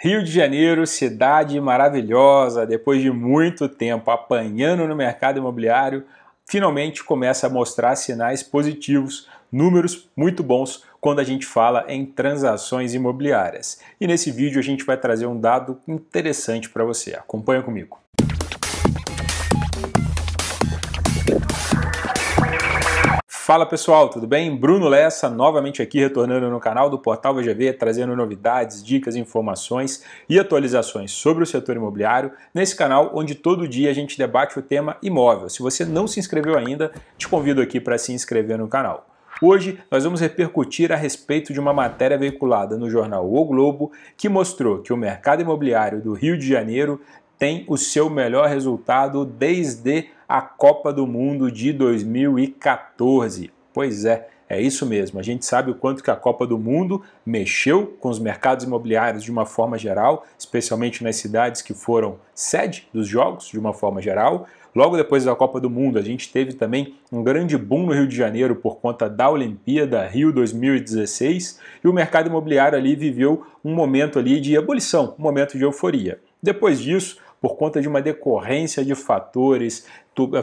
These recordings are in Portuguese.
Rio de Janeiro, cidade maravilhosa, depois de muito tempo apanhando no mercado imobiliário, finalmente começa a mostrar sinais positivos, números muito bons quando a gente fala em transações imobiliárias. E nesse vídeo a gente vai trazer um dado interessante para você. Acompanha comigo. Fala pessoal, tudo bem? Bruno Lessa novamente aqui retornando no canal do Portal VGV, trazendo novidades, dicas, informações e atualizações sobre o setor imobiliário nesse canal onde todo dia a gente debate o tema imóvel. Se você não se inscreveu ainda, te convido aqui para se inscrever no canal. Hoje nós vamos repercutir a respeito de uma matéria veiculada no jornal O Globo que mostrou que o mercado imobiliário do Rio de Janeiro tem o seu melhor resultado desde a Copa do Mundo de 2014. Pois é, é isso mesmo. A gente sabe o quanto que a Copa do Mundo mexeu com os mercados imobiliários de uma forma geral, especialmente nas cidades que foram sede dos jogos de uma forma geral. Logo depois da Copa do Mundo, a gente teve também um grande boom no Rio de Janeiro por conta da Olimpíada Rio 2016 e o mercado imobiliário ali viveu um momento ali de ebulição, um momento de euforia. Depois disso, por conta de uma decorrência de fatores,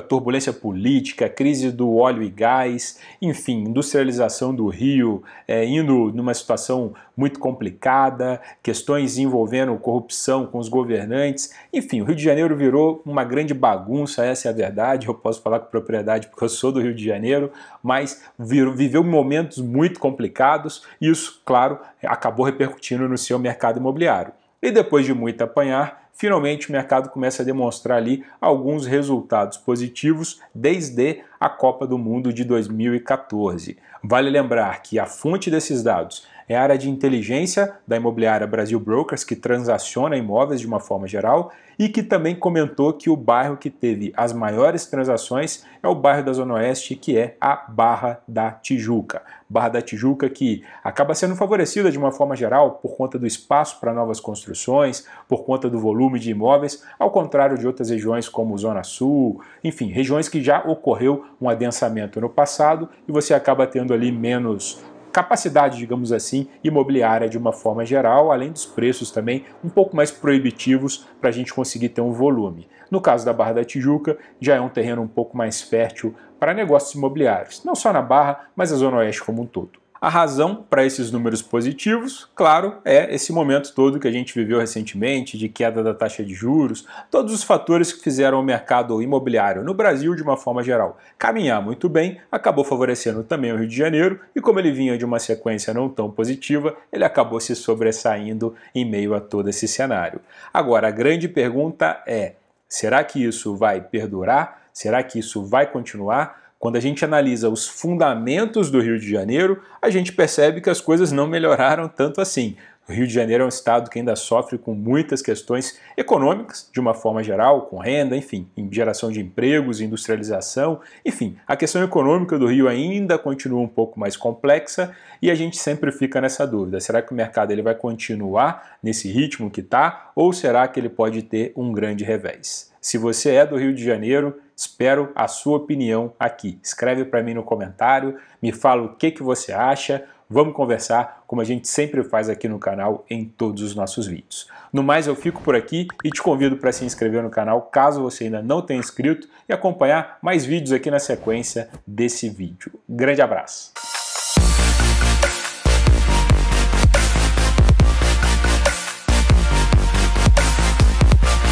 turbulência política, crise do óleo e gás, enfim, industrialização do Rio é, indo numa situação muito complicada, questões envolvendo corrupção com os governantes, enfim, o Rio de Janeiro virou uma grande bagunça, essa é a verdade, eu posso falar com propriedade porque eu sou do Rio de Janeiro, mas viveu momentos muito complicados e isso, claro, acabou repercutindo no seu mercado imobiliário. E depois de muito apanhar, finalmente o mercado começa a demonstrar ali alguns resultados positivos desde a Copa do Mundo de 2014. Vale lembrar que a fonte desses dados é a área de inteligência da imobiliária Brasil Brokers, que transaciona imóveis de uma forma geral, e que também comentou que o bairro que teve as maiores transações é o bairro da Zona Oeste, que é a Barra da Tijuca. Barra da Tijuca que acaba sendo favorecida de uma forma geral por conta do espaço para novas construções, por conta do volume de imóveis, ao contrário de outras regiões como Zona Sul, enfim, regiões que já ocorreu um adensamento no passado e você acaba tendo ali menos capacidade, digamos assim, imobiliária de uma forma geral, além dos preços também um pouco mais proibitivos para a gente conseguir ter um volume. No caso da Barra da Tijuca, já é um terreno um pouco mais fértil para negócios imobiliários, não só na Barra, mas na Zona Oeste como um todo. A razão para esses números positivos, claro, é esse momento todo que a gente viveu recentemente de queda da taxa de juros, todos os fatores que fizeram o mercado imobiliário no Brasil de uma forma geral caminhar muito bem, acabou favorecendo também o Rio de Janeiro e como ele vinha de uma sequência não tão positiva, ele acabou se sobressaindo em meio a todo esse cenário. Agora, a grande pergunta é: será que isso vai perdurar? Será que isso vai continuar? Quando a gente analisa os fundamentos do Rio de Janeiro, a gente percebe que as coisas não melhoraram tanto assim. O Rio de Janeiro é um estado que ainda sofre com muitas questões econômicas, de uma forma geral, com renda, enfim, geração de empregos, industrialização, enfim, a questão econômica do Rio ainda continua um pouco mais complexa e a gente sempre fica nessa dúvida: será que o mercado ele vai continuar nesse ritmo que está ou será que ele pode ter um grande revés? Se você é do Rio de Janeiro, espero a sua opinião aqui. Escreve para mim no comentário, me fala o que, que você acha vamos conversar como a gente sempre faz aqui no canal em todos os nossos vídeos. No mais, eu fico por aqui e te convido para se inscrever no canal caso você ainda não tenha inscrito e acompanhar mais vídeos aqui na sequência desse vídeo. Grande abraço!